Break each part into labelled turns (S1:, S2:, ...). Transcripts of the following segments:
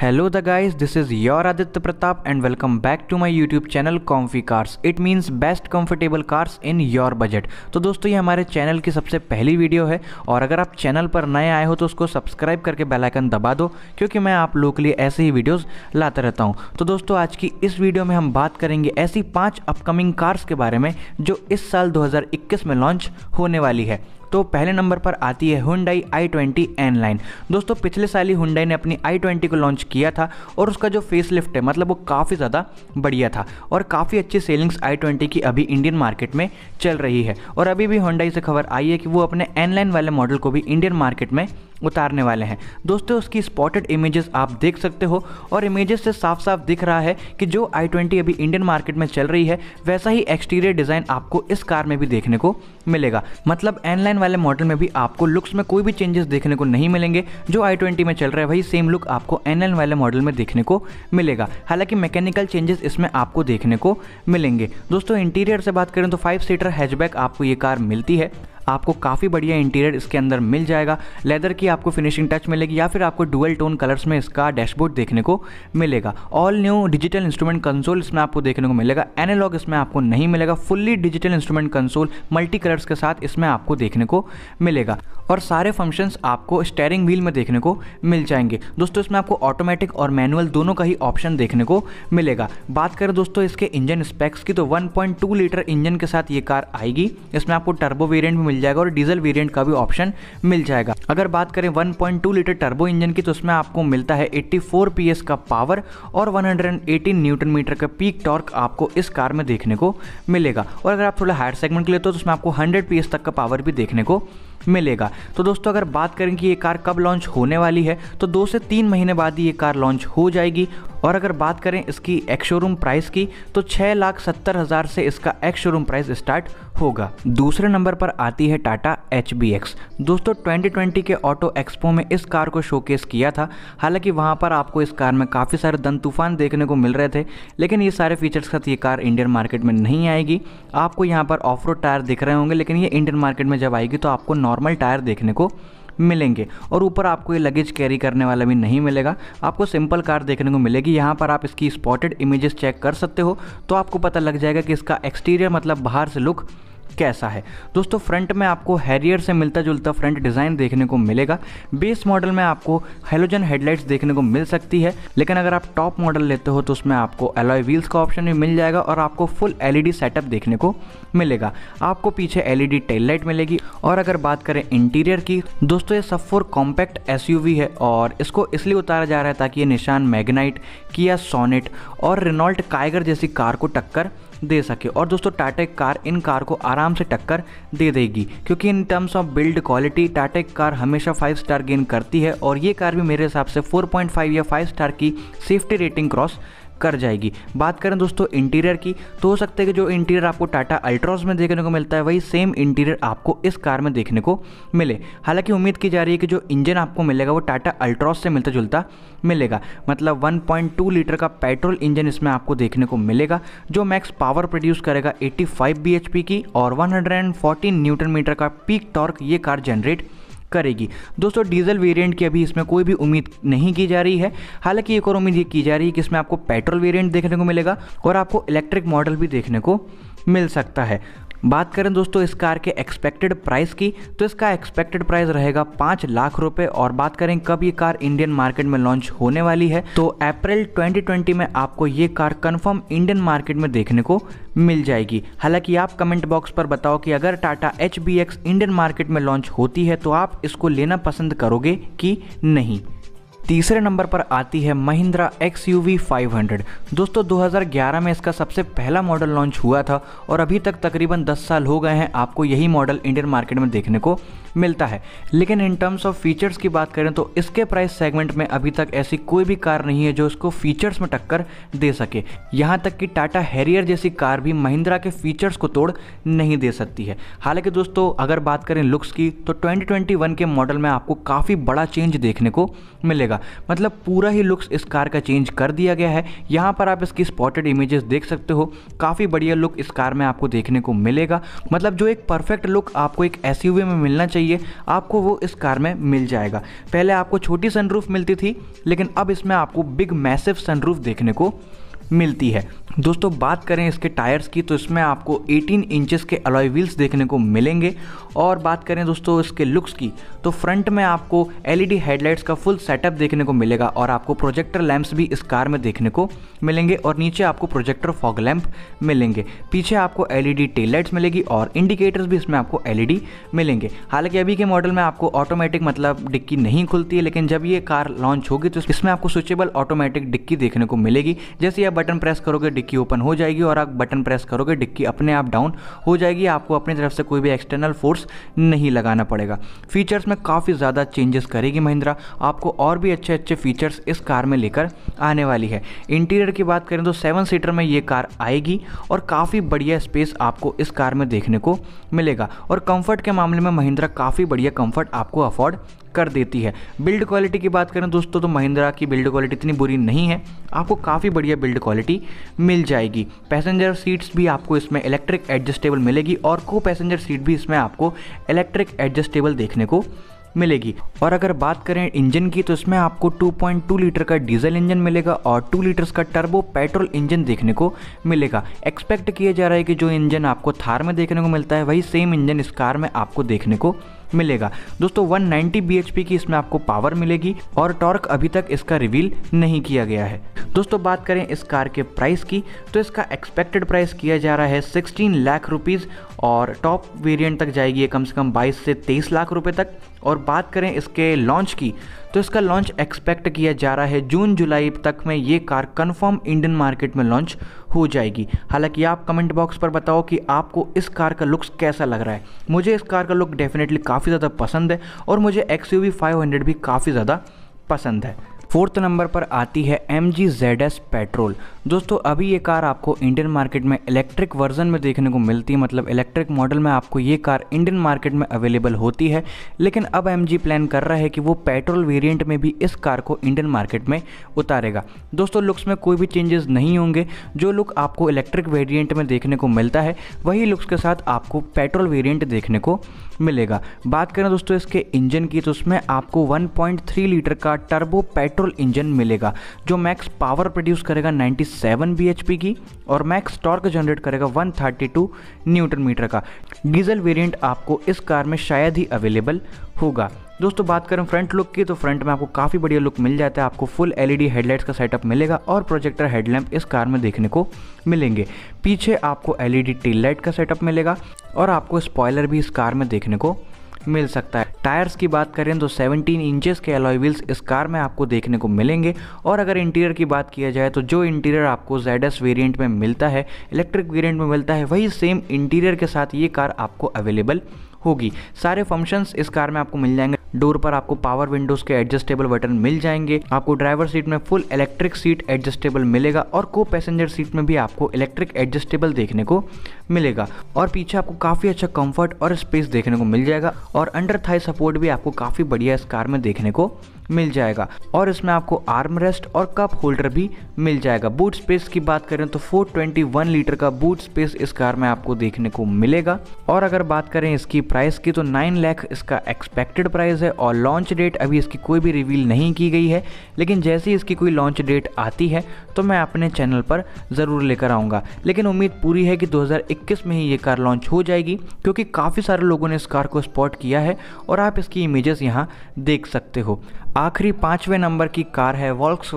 S1: hello the guys this is your Aditya Pratap and welcome back to my YouTube channel comfy cars it means best comfortable cars in your budget तो दोस्तों ये हमारे channel की सबसे पहली video है और अगर आप चैनल पर नए आए हो तो उसको सब्सक्राइब करके बेल आइकन दबा दो क्योंकि मैं आप लोगों के लिए ऐसे ही वीडियोज़ लाता रहता हूँ तो दोस्तों आज की इस वीडियो में हम बात करेंगे ऐसी पाँच अपकमिंग कार्स के बारे में जो इस साल दो में लॉन्च होने वाली है तो पहले नंबर पर आती है Hyundai i twenty N line दोस्तों पिछले साल ही हुंडई ने अपनी आई ट्वेंटी को लॉन्च किया था और उसका जो फेस लिफ्ट है मतलब वो काफ़ी ज़्यादा बढ़िया था और काफ़ी अच्छी सेलिंग्स आई ट्वेंटी की अभी इंडियन मार्केट में चल रही है और अभी भी हुंडई से खबर आई है कि वो अपने एन लाइन वाले मॉडल को भी इंडियन मार्केट में उतारने वाले हैं दोस्तों उसकी स्पॉटेड इमेजेस आप देख सकते हो और इमेजेस से साफ साफ दिख रहा है कि जो आई ट्वेंटी अभी इंडियन मार्केट में चल रही है वैसा ही एक्सटीरियर डिज़ाइन आपको इस कार में भी देखने को मिलेगा मतलब एन लाइन वाले मॉडल में भी आपको लुक्स में कोई भी चेंजेस देखने को नहीं मिलेंगे जो आई ट्वेंटी में चल रहा है वही सेम लुक आपको एन लाइन वाले मॉडल में देखने को मिलेगा हालांकि मैकेनिकल चेंजेस इसमें आपको देखने को मिलेंगे दोस्तों इंटीरियर से बात करें तो फाइव सीटर हैचबैक आपको ये कार मिलती है आपको काफ़ी बढ़िया इंटीरियर इसके अंदर मिल जाएगा लेदर की आपको फिनिशिंग टच मिलेगी या फिर आपको डुअल टोन कलर्स में इसका डैशबोर्ड देखने को मिलेगा all new digital instrument console इसमें आपको देखने को मिलेगा एनालॉग इसमें आपको नहीं मिलेगा fully digital instrument console multi colours के साथ इसमें आपको देखने को मिलेगा और सारे फंक्शंस आपको स्टेयरिंग व्हील में देखने को मिल जाएंगे दोस्तों इसमें आपको ऑटोमेटिक और मैनुअल दोनों का ही ऑप्शन देखने को मिलेगा बात करें दोस्तों इसके इंजन स्पेक्स की तो 1.2 लीटर इंजन के साथ ये कार आएगी इसमें आपको टर्बो वेरियंट भी मिल जाएगा और डीजल वेरियंट का भी ऑप्शन मिल जाएगा अगर बात करें वन लीटर टर्बो इंजन की तो उसमें आपको मिलता है एट्टी फोर का पावर और वन न्यूटन मीटर का पीक टॉर्क आपको इस कार में देखने को मिलेगा और अगर आप थोड़ा हायर सेगमेंट के लिए तो उसमें आपको हंड्रेड पी तक का पावर भी देखने को मिलेगा तो दोस्तों अगर बात करें कि ये कार कब लॉन्च होने वाली है तो दो से तीन महीने बाद ही ये कार लॉन्च हो जाएगी और अगर बात करें इसकी एक्स शोरूम प्राइस की तो छः लाख सत्तर हज़ार से इसका एक्स शोरूम प्राइस स्टार्ट होगा दूसरे नंबर पर आती है टाटा एच दोस्तों 2020 के ऑटो एक्सपो में इस कार को शोकेस किया था हालांकि वहां पर आपको इस कार में काफ़ी सारे दन तूफान देखने को मिल रहे थे लेकिन ये सारे फीचर्स के साथ ये कार इंडियन मार्केट में नहीं आएगी आपको यहाँ पर ऑफ रोड टायर दिख रहे होंगे लेकिन ये इंडियन मार्केट में जब आएगी तो आपको नॉर्मल टायर देखने को मिलेंगे और ऊपर आपको ये लगेज कैरी करने वाला भी नहीं मिलेगा आपको सिंपल कार देखने को मिलेगी यहाँ पर आप इसकी स्पॉटेड इमेजेस चेक कर सकते हो तो आपको पता लग जाएगा कि इसका एक्सटीरियर मतलब बाहर से लुक कैसा है दोस्तों फ्रंट में आपको हैरियर से मिलता जुलता फ्रंट डिज़ाइन देखने को मिलेगा बेस मॉडल में आपको हेलोजन हेडलाइट्स देखने को मिल सकती है लेकिन अगर आप टॉप मॉडल लेते हो तो उसमें आपको एलॉय व्हील्स का ऑप्शन भी मिल जाएगा और आपको फुल एलईडी सेटअप देखने को मिलेगा आपको पीछे एलईडी टेल लाइट मिलेगी और अगर बात करें इंटीरियर की दोस्तों ये सफ़ोर कॉम्पैक्ट एस है और इसको इसलिए उतारा जा रहा है ताकि ये निशान मैगनाइट किया सोनेट और रिनॉल्ट काइगर जैसी कार को टक्कर दे सके और दोस्तों टाटा कार इन कार को आराम से टक्कर दे देगी क्योंकि in terms of build quality Tata car हमेशा फाइव स्टार गेन करती है और ये कार भी मेरे हिसाब से 4.5 या फाइव स्टार की सेफ्टी रेटिंग क्रॉस कर जाएगी बात करें दोस्तों इंटीरियर की तो हो सकता है कि जो इंटीरियर आपको टाटा अल्ट्रॉस में देखने को मिलता है वही सेम इंटीरियर आपको इस कार में देखने को मिले हालांकि उम्मीद की जा रही है कि जो इंजन आपको मिलेगा वो टाटा अल्ट्रॉस से मिलता जुलता मिलेगा मतलब 1.2 लीटर का पेट्रोल इंजन इसमें आपको देखने को मिलेगा जो मैक्स पावर प्रोड्यूस करेगा एट्टी bhp की और वन न्यूटन मीटर का पीक टॉर्क ये कार जनरेट करेगी दोस्तों डीजल वेरिएंट की अभी इसमें कोई भी उम्मीद नहीं की जा रही है हालांकि एक और उम्मीद ये की जा रही है कि इसमें आपको पेट्रोल वेरिएंट देखने को मिलेगा और आपको इलेक्ट्रिक मॉडल भी देखने को मिल सकता है बात करें दोस्तों इस कार के एक्सपेक्टेड प्राइस की तो इसका एक्सपेक्टेड प्राइस रहेगा पाँच लाख रुपए और बात करें कब ये कार इंडियन मार्केट में लॉन्च होने वाली है तो अप्रैल 2020 में आपको ये कार कंफर्म इंडियन मार्केट में देखने को मिल जाएगी हालांकि आप कमेंट बॉक्स पर बताओ कि अगर टाटा एच इंडियन मार्केट में लॉन्च होती है तो आप इसको लेना पसंद करोगे कि नहीं तीसरे नंबर पर आती है महिंद्रा एक्स यू वी दोस्तों 2011 में इसका सबसे पहला मॉडल लॉन्च हुआ था और अभी तक तकरीबन 10 साल हो गए हैं आपको यही मॉडल इंडियन मार्केट में देखने को मिलता है लेकिन इन टर्म्स ऑफ फीचर्स की बात करें तो इसके प्राइस सेगमेंट में अभी तक ऐसी कोई भी कार नहीं है जो इसको फीचर्स में टक्कर दे सके यहाँ तक कि टाटा हैरियर जैसी कार भी महिंद्रा के फीचर्स को तोड़ नहीं दे सकती है हालांकि दोस्तों अगर बात करें लुक्स की तो वन के मॉडल में आपको काफ़ी बड़ा चेंज देखने को मिलेगा जाएगा मतलब पूरा ही लुक्स इस कार का चेंज कर दिया गया है यहाँ पर आप इसकी स्पॉटेड इमेजेस देख सकते हो काफ़ी बढ़िया लुक इस कार में आपको देखने को मिलेगा मतलब जो एक परफेक्ट लुक आपको एक एस में मिलना चाहिए आपको वो इस कार में मिल जाएगा पहले आपको छोटी सनरूफ मिलती थी लेकिन अब इसमें आपको बिग मैसिव सनरूफ देखने को मिलती है दोस्तों बात करें इसके टायर्स की तो इसमें आपको 18 इंचेस के अलॉय व्हील्स देखने को मिलेंगे और बात करें दोस्तों इसके लुक्स की तो फ्रंट में आपको एलईडी हेडलाइट्स का फुल सेटअप देखने को मिलेगा और आपको प्रोजेक्टर लैंप्स भी इस कार में देखने को मिलेंगे और नीचे आपको प्रोजेक्टर फॉग लैंप मिलेंगे पीछे आपको एल ई टेल लाइट्स मिलेगी और इंडिकेटर्स भी इसमें आपको एल मिलेंगे हालांकि अभी के मॉडल में आपको ऑटोमेटिक मतलब डिक्की नहीं खुलती है लेकिन जब ये कार लॉन्च होगी तो इसमें आपको स्विचेबल ऑटोमेटिक डिक्की देखने को मिलेगी जैसे अब बटन प्रेस करोगे डिक्की ओपन हो जाएगी और आप बटन प्रेस करोगे डिक्की अपने आप डाउन हो जाएगी आपको अपनी तरफ से कोई भी एक्सटर्नल फोर्स नहीं लगाना पड़ेगा फीचर्स में काफ़ी ज़्यादा चेंजेस करेगी महिंद्रा आपको और भी अच्छे अच्छे फीचर्स इस कार में लेकर आने वाली है इंटीरियर की बात करें तो सेवन सीटर में ये कार आएगी और काफ़ी बढ़िया स्पेस आपको इस कार में देखने को मिलेगा और कंफर्ट के मामले में महिंद्रा काफ़ी बढ़िया कंफर्ट आपको अफोर्ड कर देती है बिल्ड क्वालिटी की बात करें दोस्तों तो महिंद्रा की बिल्ड क्वालिटी इतनी बुरी नहीं है आपको काफ़ी बढ़िया बिल्ड क्वालिटी मिल जाएगी पैसेंजर सीट्स भी आपको इसमें इलेक्ट्रिक एडजस्टेबल मिलेगी और को पैसेंजर सीट भी इसमें आपको इलेक्ट्रिक एडजस्टेबल देखने को मिलेगी और अगर बात करें इंजन की तो इसमें आपको 2.2 लीटर का डीजल इंजन मिलेगा और 2 लीटर्स का टर्बो पेट्रोल इंजन देखने को मिलेगा एक्सपेक्ट किया जा रहा है कि जो इंजन आपको थार में देखने को मिलता है वही सेम इंजन इस कार में आपको देखने को मिलेगा दोस्तों 190 bhp की इसमें आपको पावर मिलेगी और टॉर्क अभी तक इसका रिवील नहीं किया गया है दोस्तों बात करें इस कार के प्राइस की तो इसका एक्सपेक्टेड प्राइस किया जा रहा है सिक्सटीन लाख रुपीज़ और टॉप वेरिएंट तक जाएगी कम से कम 22 से 23 लाख रुपए तक और बात करें इसके लॉन्च की तो इसका लॉन्च एक्सपेक्ट किया जा रहा है जून जुलाई तक में ये कार कंफर्म इंडियन मार्केट में लॉन्च हो जाएगी हालांकि आप कमेंट बॉक्स पर बताओ कि आपको इस कार का लुक्स कैसा लग रहा है मुझे इस कार का लुक डेफिनेटली काफ़ी ज़्यादा पसंद है और मुझे एक्स यू भी काफ़ी ज़्यादा पसंद है फोर्थ नंबर पर आती है M G Z S petrol दोस्तों अभी ये कार आपको इंडियन मार्केट में इलेक्ट्रिक वर्जन में देखने को मिलती है मतलब इलेक्ट्रिक मॉडल में आपको ये कार इंडियन मार्केट में अवेलेबल होती है लेकिन अब एम प्लान कर रहा है कि वो पेट्रोल वेरियंट में भी इस कार को इंडियन मार्केट में उतारेगा दोस्तों लुक्स में कोई भी चेंजेस नहीं होंगे जो लुक आपको इलेक्ट्रिक वेरियंट में देखने को मिलता है वही लुक्स के साथ आपको पेट्रोल वेरियंट देखने को मिलेगा बात करें दोस्तों इसके इंजन की तो उसमें आपको वन लीटर का टर्बो पेट्रोल पेट्रोल इंजन मिलेगा जो मैक्स पावर प्रोड्यूस करेगा 97 सेवन की और मैक्स टॉर्क जनरेट करेगा 132 न्यूटन मीटर का डीजल वेरिएंट आपको इस कार में शायद ही अवेलेबल होगा दोस्तों बात करें फ्रंट लुक की तो फ्रंट में आपको काफ़ी बढ़िया लुक मिल जाता है आपको फुल एलईडी e हेडलाइट्स का सेटअप मिलेगा और प्रोजेक्टर हेडलैम्प इस कार में देखने को मिलेंगे पीछे आपको एलईडी टेल लाइट का सेटअप मिलेगा और आपको स्पॉयलर भी इस कार में देखने को मिल सकता है टायर्स की बात करें तो 17 इंचेस के अलॉय व्हील्स इस कार में आपको देखने को मिलेंगे और अगर इंटीरियर की बात किया जाए तो जो इंटीरियर आपको जेड एस वेरियंट में मिलता है इलेक्ट्रिक वेरियंट में मिलता है वही सेम इंटीरियर के साथ ये कार आपको अवेलेबल होगी सारे फंक्शंस इस कार में आपको मिल जाएंगे डोर पर आपको पावर विंडोज के एडजस्टेबल बटन मिल जाएंगे आपको ड्राइवर सीट में फुल इलेक्ट्रिक सीट एडजस्टेबल मिलेगा और को पैसेंजर सीट में भी आपको इलेक्ट्रिक एडजस्टेबल देखने को मिलेगा और पीछे आपको काफ़ी अच्छा कंफर्ट और स्पेस देखने को मिल जाएगा और अंडर थाई सपोर्ट भी आपको काफ़ी बढ़िया इस कार में देखने को मिल जाएगा और इसमें आपको आर्म रेस्ट और कप होल्डर भी मिल जाएगा बूट स्पेस की बात करें तो 421 लीटर का बूट स्पेस इस कार में आपको देखने को मिलेगा और अगर बात करें इसकी प्राइस की तो 9 लाख इसका एक्सपेक्टेड प्राइस है और लॉन्च डेट अभी इसकी कोई भी रिवील नहीं की गई है लेकिन जैसे ही इसकी कोई लॉन्च डेट आती है तो मैं अपने चैनल पर ज़रूर लेकर आऊँगा लेकिन उम्मीद पूरी है कि दो में ही ये कार लॉन्च हो जाएगी क्योंकि काफ़ी सारे लोगों ने इस कार को स्पॉट किया है और आप इसकी इमेजेस यहाँ देख सकते हो आखिरी पाँचवें नंबर की कार है वॉल्स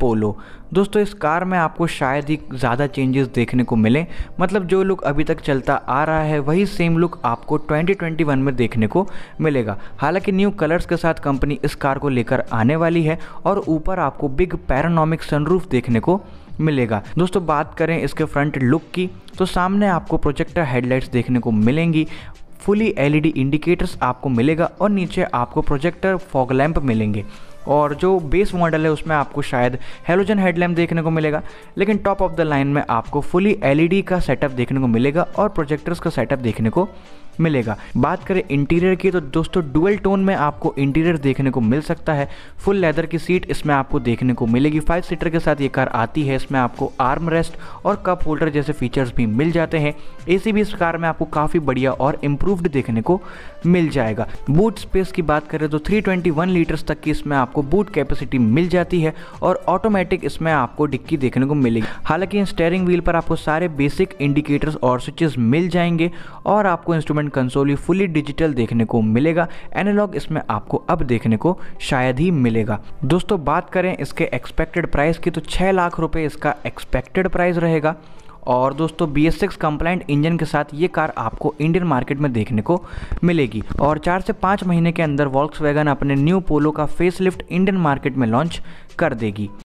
S1: पोलो दोस्तों इस कार में आपको शायद ही ज़्यादा चेंजेस देखने को मिले मतलब जो लुक अभी तक चलता आ रहा है वही सेम लुक आपको 2021 में देखने को मिलेगा हालांकि न्यू कलर्स के साथ कंपनी इस कार को लेकर आने वाली है और ऊपर आपको बिग पैरानॉमिक सनरूफ देखने को मिलेगा दोस्तों बात करें इसके फ्रंट लुक की तो सामने आपको प्रोजेक्टर हेडलाइट्स देखने को मिलेंगी फुली एलईडी इंडिकेटर्स आपको मिलेगा और नीचे आपको प्रोजेक्टर फॉग लैम्प मिलेंगे और जो बेस मॉडल है उसमें आपको शायद हेलोजन हेडलैम्प देखने को मिलेगा लेकिन टॉप ऑफ द लाइन में आपको फुली एलईडी का सेटअप देखने को मिलेगा और प्रोजेक्टर्स का सेटअप देखने को मिलेगा बात करें इंटीरियर की तो दोस्तों डुअल टोन में आपको इंटीरियर देखने को मिल सकता है फुल लेदर की सीट इसमें आपको देखने को मिलेगी फाइव सीटर के साथ ये कार आती है इसमें आपको आर्म रेस्ट और कप होल्डर जैसे फीचर्स भी मिल जाते हैं एसी भी इस कार में आपको काफ़ी बढ़िया और इम्प्रूव्ड देखने को मिल जाएगा बूट स्पेस की बात करें तो थ्री ट्वेंटी तक की इसमें आपको बूट कैपेसिटी मिल जाती है और ऑटोमेटिक इसमें आपको डिक्की देखने को मिलेगी हालांकि इन स्टेयरिंग व्हील पर आपको सारे बेसिक इंडिकेटर्स और स्विचेस मिल जाएंगे और आपको इंस्ट्रूमेंट इंस्ट्रूमेंट कंसोल ये फुली डिजिटल देखने को मिलेगा एनालॉग इसमें आपको अब देखने को शायद ही मिलेगा दोस्तों बात करें इसके एक्सपेक्टेड प्राइस की तो छः लाख रुपये इसका एक्सपेक्टेड प्राइस रहेगा और दोस्तों B S six compliant engine के साथ ये कार आपको इंडियन मार्केट में देखने को मिलेगी और चार से पाँच महीने के अंदर वॉल्स अपने न्यू पोलो का फेसलिफ्ट इंडियन मार्केट में लॉन्च कर देगी